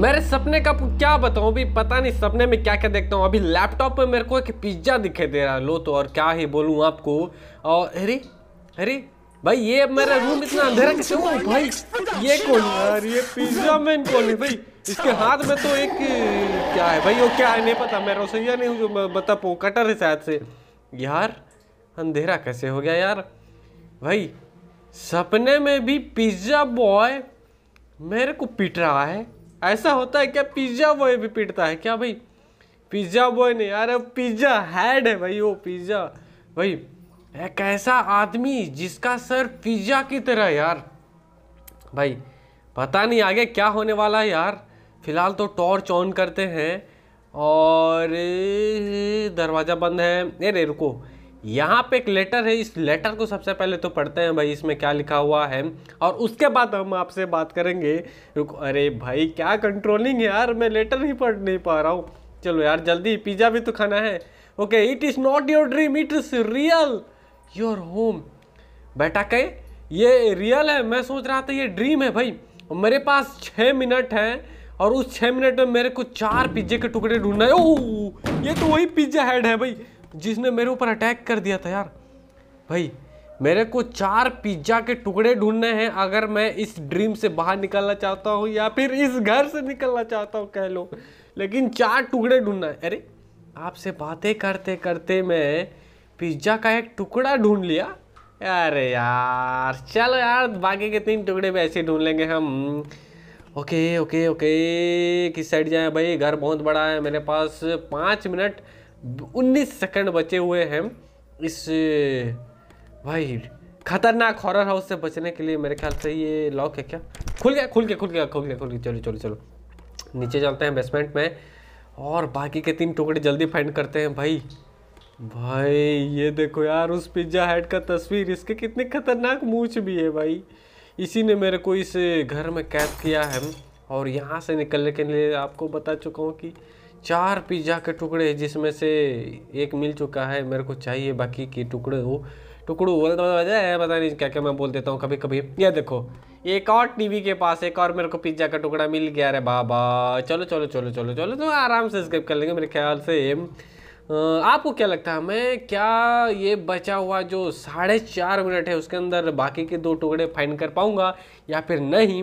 मेरे सपने का क्या बताऊँ अभी पता नहीं सपने में क्या क्या देखता हूँ अभी लैपटॉप पे मेरे को एक पिज्ज़ा दिखाई दे रहा है लो तो और क्या ही बोलूँ आपको और अरे अरे भाई ये मेरा रूम इतना अंधेरा कैसे हो भाई ये कौन यार ये पिज्जा मैन कौन है भाई इसके हाथ में तो एक क्या है भाई वो क्या है नहीं पता मैं रसोईया नहीं हूँ जो बता पो कटर है शायद से यार अंधेरा कैसे हो गया यार भाई सपने में भी पिज्जा बॉय मेरे को पिट रहा है ऐसा होता है क्या पिज्जा बॉय भी पीटता है क्या भाई पिज्जा बॉय नहीं यार पिज्जा हैड है भाई वो पिज्जा भाई एक ऐसा आदमी जिसका सर पिज्जा की तरह यार भाई पता नहीं आगे क्या होने वाला है यार फिलहाल तो टॉर्च ऑन करते हैं और दरवाज़ा बंद है अरे रुको यहाँ पे एक लेटर है इस लेटर को सबसे पहले तो पढ़ते हैं भाई इसमें क्या लिखा हुआ है और उसके बाद हम आपसे बात करेंगे अरे भाई क्या कंट्रोलिंग है यार मैं लेटर ही पढ़ नहीं पा रहा हूँ चलो यार जल्दी पिज़्ज़ा भी तो खाना है okay it is not your dream it is real your home बेटा कहे ये रियल है मैं सोच रहा था ये ड्रीम है भाई मेरे पास छः मिनट हैं और उस छः मिनट में मेरे को चार पिज्जे के टुकड़े ढूंढना है ओह ये तो वही पिज्जा हेड है भाई जिसने मेरे ऊपर अटैक कर दिया था यार भाई मेरे को चार पिज्ज़ा के टुकड़े ढूंढने हैं अगर मैं इस ड्रीम से बाहर निकलना चाहता हूँ या फिर इस घर से निकलना चाहता हूँ कह लो लेकिन चार टुकड़े ढूंढना है अरे आपसे बातें करते करते मैं पिज्ज़ा का एक टुकड़ा ढूंढ लिया अरे यार चलो यार बाकी के तीन टुकड़े भी ऐसे ढूंढ लेंगे हम ओके ओके ओके किस साइड जाए भाई घर बहुत बड़ा है मेरे पास पाँच मिनट 19 सेकंड बचे हुए हैं इस भाई खतरनाक हॉरर हाउस से बचने के लिए मेरे ख्याल से ये लॉक है क्या खुल गया खुल गया खुल गया खुल गया खुल गया चलो चलो चलो नीचे चलते हैं बेसमेंट में और बाकी के तीन टुकड़े जल्दी फाइंड करते हैं भाई भाई ये देखो यार उस पिज्ज़ा हेड का तस्वीर इसके कितने खतरनाक मूछ भी है भाई इसी ने मेरे को इस घर में कैद किया है और यहाँ से निकलने के लिए आपको बता चुका हूँ कि चार पिज्ज़ा के टुकड़े जिसमें से एक मिल चुका है मेरे को चाहिए बाकी के टुकड़े वो टुकड़ू मतलब है पता नहीं क्या क्या मैं बोल देता हूँ कभी कभी ये देखो एक और टीवी के पास एक और मेरे को पिज्ज़ा का टुकड़ा मिल गया रे बाबा चलो चलो चलो चलो चलो तो आराम से स्किप कर लेंगे मेरे ख्याल से आपको क्या लगता है मैं क्या ये बचा हुआ जो साढ़े चार मिनट है उसके अंदर बाकी के दो टुकड़े फाइंड कर पाऊँगा या फिर नहीं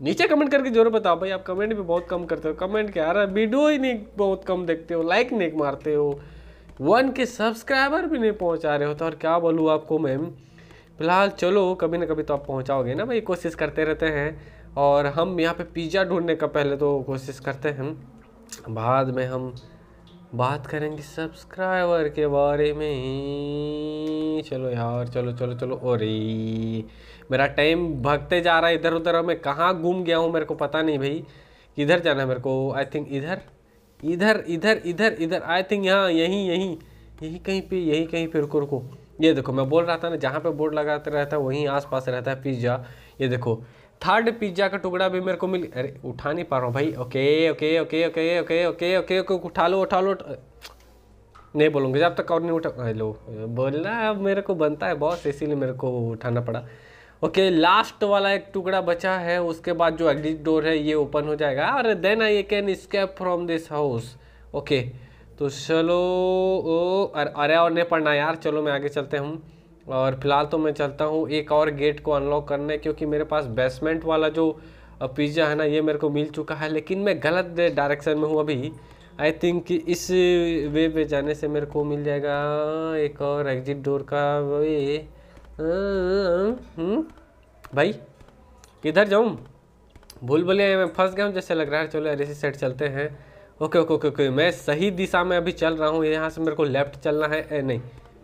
नीचे कमेंट करके जरूर बताओ भाई आप कमेंट भी बहुत कम करते हो कमेंट क्या रहा है वीडियो ही नहीं बहुत कम देखते हो लाइक नहीं मारते हो वन के सब्सक्राइबर भी नहीं पहुंचा रहे हो तो और क्या बोलूँ आपको मैम फिलहाल चलो कभी ना कभी तो आप पहुंचाओगे ना भाई कोशिश करते रहते हैं और हम यहाँ पे पिज़्ज़ा ढूंढने का पहले तो कोशिश करते हैं बाद में हम बात करेंगे सब्सक्राइबर के बारे में चलो यार चलो चलो चलो अरे मेरा टाइम भागते जा रहा है इधर उधर मैं कहाँ घूम गया हूँ मेरे को पता नहीं भाई किधर जाना है मेरे को आई थिंक इधर इधर इधर इधर इधर आई थिंक यहाँ यहीं यहीं यहीं कहीं पे यहीं कहीं पे रुको रुको ये देखो मैं बोल रहा था ना जहाँ पे बोर्ड लगाते रहता है वहीं आस रहता है पिज्ज़ा ये देखो थर्ड पिज्जा का टुकड़ा भी मेरे को मिल अरे उठा नहीं पा रहा हूँ भाई okay okay okay okay okay okay okay okay उठा लो उठा लो नहीं बोलूँगा जब तक और नहीं उठा हेलो बोलना अब मेरे को बनता है बॉस इसीलिए मेरे को उठाना पड़ा ओके लास्ट वाला एक टुकड़ा बचा है उसके बाद जो एग्जिट डोर है ये ओपन हो जाएगा और then I can escape from this house okay तो चलो ओ अरे और नहीं पढ़ना यार चलो मैं आगे चलते हूँ और फिलहाल तो मैं चलता हूँ एक और गेट को अनलॉक करने क्योंकि मेरे पास बेसमेंट वाला जो पिज़्ज़ा है ना ये मेरे को मिल चुका है लेकिन मैं गलत डायरेक्शन में हूँ अभी आई थिंक इस वे पे जाने से मेरे को मिल जाएगा एक और एग्जिट डोर का वे हम्म, भाई किधर जाऊँ भूल भले मैं फंस गया हूँ जैसे लग रहा है चलो अरे साइड चलते हैं ओके ओके ओके ओके मैं सही दिशा में अभी चल रहा हूँ यहाँ से मेरे को लेफ्ट चलना है ए नहीं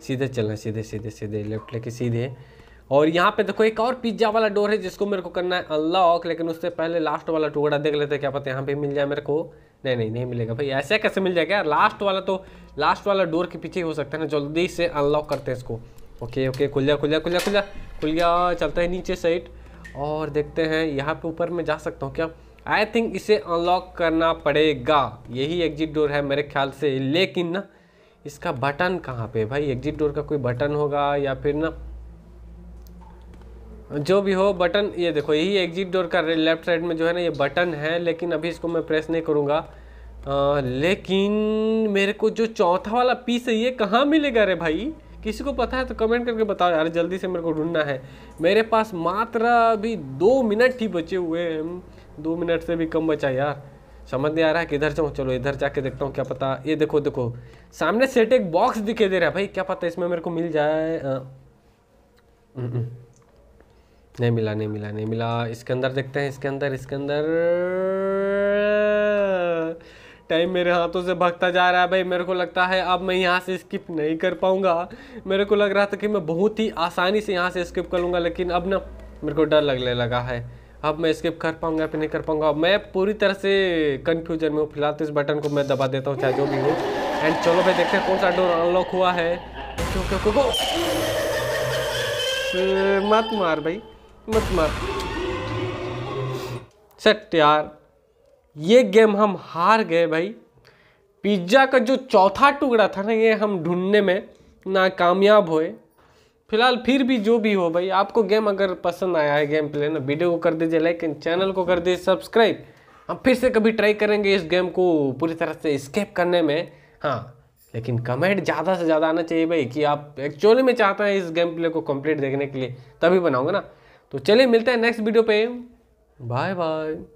सीधे चलना सीधे सीधे सीधे लेफ्ट लेके सीधे और यहाँ पे देखो एक और पिज्ज़ा वाला डोर है जिसको मेरे को करना है अनलॉक लेकिन उससे पहले लास्ट वाला टुकड़ा देख लेते हैं क्या पता यहाँ पे मिल जाए मेरे को नहीं नहीं नहीं मिलेगा भाई ऐसे कैसे मिल जाएगा यार लास्ट वाला तो लास्ट वाला डोर के पीछे ही हो सकता है ना जल्दी से अनलॉक करते हैं इसको ओके ओके खुल जा खुल जा खुल जा खुल जा खुल गया चलता है नीचे साइड और देखते हैं यहाँ पे ऊपर मैं जा सकता हूँ क्या आई थिंक इसे अनलॉक करना पड़ेगा यही एग्जिट डोर है मेरे ख्याल से लेकिन ना इसका बटन कहाँ पे भाई एग्जिट डोर का कोई बटन होगा या फिर ना जो भी हो बटन ये देखो यही एग्जिट डोर का लेफ्ट साइड में जो है ना ये बटन है लेकिन अभी इसको मैं प्रेस नहीं करूँगा लेकिन मेरे को जो चौथा वाला पीस है ये कहाँ मिलेगा रे भाई किसी को पता है तो कमेंट करके बताओ यार जल्दी से मेरे को ढूंढना है मेरे पास मात्र अभी दो मिनट ही बचे हुए हैं दो मिनट से भी कम बचा यार समझ नहीं आ रहा है किधर जाऊँ चलो इधर जाके देखता हूँ क्या पता ये देखो देखो सामने सेट एक बॉक्स दिखे दे रहा है भाई क्या पता इसमें मेरे को मिल जाए आ, हम्म, हम्म। नहीं मिला नहीं मिला नहीं मिला इसके अंदर देखते हैं इसके अंदर इसके अंदर टाइम मेरे हाथों से भागता जा रहा है भाई मेरे को लगता है अब मैं यहाँ से स्किप नहीं कर पाऊँगा मेरे को लग रहा था कि मैं बहुत ही आसानी से यहाँ से स्किप कर लूँगा लेकिन अब ना मेरे को डर लगने लगा है अब मैं स्किप कर पाऊंगा फिर नहीं कर पाऊंगा मैं पूरी तरह से कन्फ्यूजन में हूँ फिलहाल तो इस बटन को मैं दबा देता हूँ चाहे जो भी हो एंड चलो भाई देखते हैं कौन सा डोर अनलॉक हुआ है मत मार भाई मत मार सट यार ये गेम हम हार गए भाई पिज्ज़ा का जो चौथा टुकड़ा था ना ये हम ढूंढने में नाकामयाब हुए फिलहाल फिर भी जो भी हो भाई आपको गेम अगर पसंद आया है गेम प्ले ना वीडियो को कर दीजिए लाइक एंड चैनल को कर दीजिए सब्सक्राइब हम फिर से कभी ट्राई करेंगे इस गेम को पूरी तरह से स्केप करने में हाँ लेकिन कमेंट ज़्यादा से ज़्यादा आना चाहिए भाई कि आप एक्चुअली में चाहते हैं इस गेम प्ले को कम्प्लीट देखने के लिए तभी बनाऊँगा ना तो चलिए मिलते हैं नेक्स्ट वीडियो पर बाय बाय